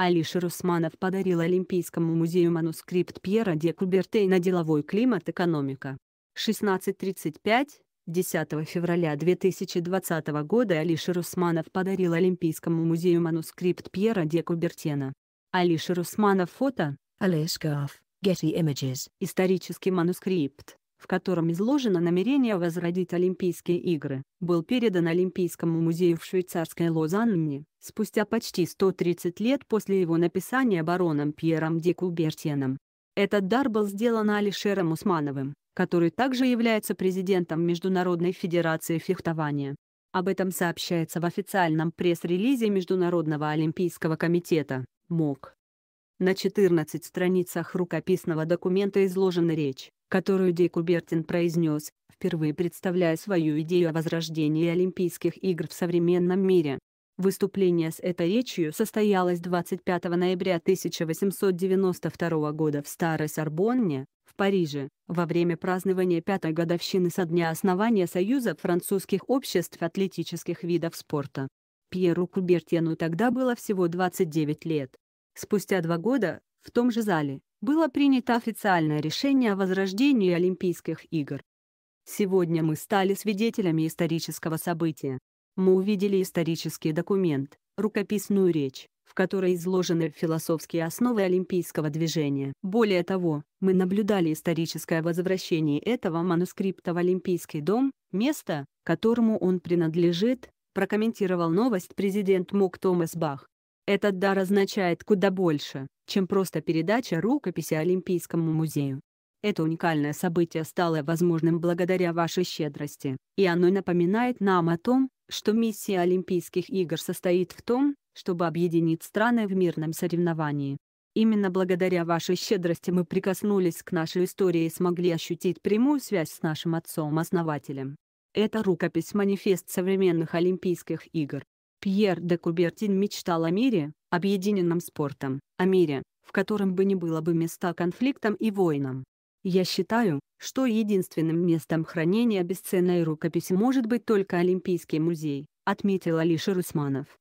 Алишер Усманов подарил Олимпийскому музею манускрипт Пьера де Кубертейна «Деловой климат. Экономика». 16.35, 10 февраля 2020 года Алишер Усманов подарил Олимпийскому музею манускрипт Пьера де Кубертена. Алишер Усманов фото, Алишкаф, Getty Images. Исторический манускрипт в котором изложено намерение возродить Олимпийские игры, был передан Олимпийскому музею в швейцарской Лозанне, спустя почти 130 лет после его написания бароном Пьером де Кубертеном. Этот дар был сделан Алишером Усмановым, который также является президентом Международной Федерации Фехтования. Об этом сообщается в официальном пресс-релизе Международного Олимпийского комитета, МОК. На 14 страницах рукописного документа изложена речь, которую Декубертин произнес, впервые представляя свою идею о возрождении Олимпийских игр в современном мире. Выступление с этой речью состоялось 25 ноября 1892 года в Старой Сорбонне, в Париже, во время празднования пятой годовщины со дня основания Союза французских обществ атлетических видов спорта. Пьеру Кубертину тогда было всего 29 лет, Спустя два года в том же зале было принято официальное решение о возрождении Олимпийских игр. Сегодня мы стали свидетелями исторического события. Мы увидели исторический документ, рукописную речь, в которой изложены философские основы олимпийского движения. Более того, мы наблюдали историческое возвращение этого манускрипта в Олимпийский дом, место, которому он принадлежит, прокомментировал новость президент МОК Томас Бах. Этот дар означает куда больше, чем просто передача рукописи Олимпийскому музею. Это уникальное событие стало возможным благодаря вашей щедрости, и оно напоминает нам о том, что миссия Олимпийских игр состоит в том, чтобы объединить страны в мирном соревновании. Именно благодаря вашей щедрости мы прикоснулись к нашей истории и смогли ощутить прямую связь с нашим отцом-основателем. Это рукопись-манифест современных Олимпийских игр, Пьер де Кубертин мечтал о мире, объединенном спортом, о мире, в котором бы не было бы места конфликтам и войнам. Я считаю, что единственным местом хранения бесценной рукописи может быть только Олимпийский музей, отметил Алиша Русманов.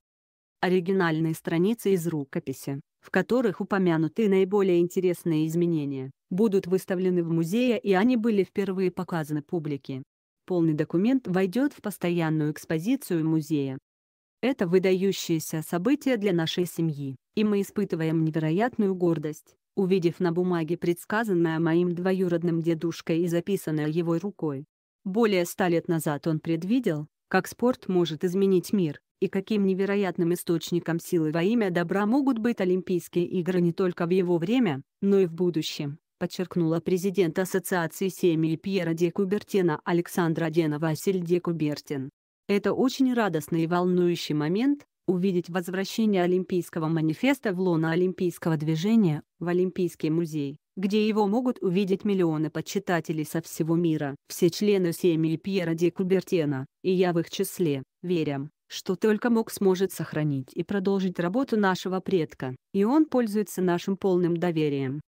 Оригинальные страницы из рукописи, в которых упомянуты наиболее интересные изменения, будут выставлены в музее и они были впервые показаны публике. Полный документ войдет в постоянную экспозицию музея, это выдающееся событие для нашей семьи, и мы испытываем невероятную гордость, увидев на бумаге предсказанное моим двоюродным дедушкой и записанное его рукой. Более ста лет назад он предвидел, как спорт может изменить мир, и каким невероятным источником силы во имя добра могут быть Олимпийские игры не только в его время, но и в будущем, подчеркнула президент Ассоциации семьи Пьера де Кубертена Александра Дена Василь де Кубертин. Это очень радостный и волнующий момент, увидеть возвращение Олимпийского манифеста в лоно Олимпийского движения, в Олимпийский музей, где его могут увидеть миллионы почитателей со всего мира. Все члены семьи Пьера де Кубертена, и я в их числе, верим, что только мог сможет сохранить и продолжить работу нашего предка, и он пользуется нашим полным доверием.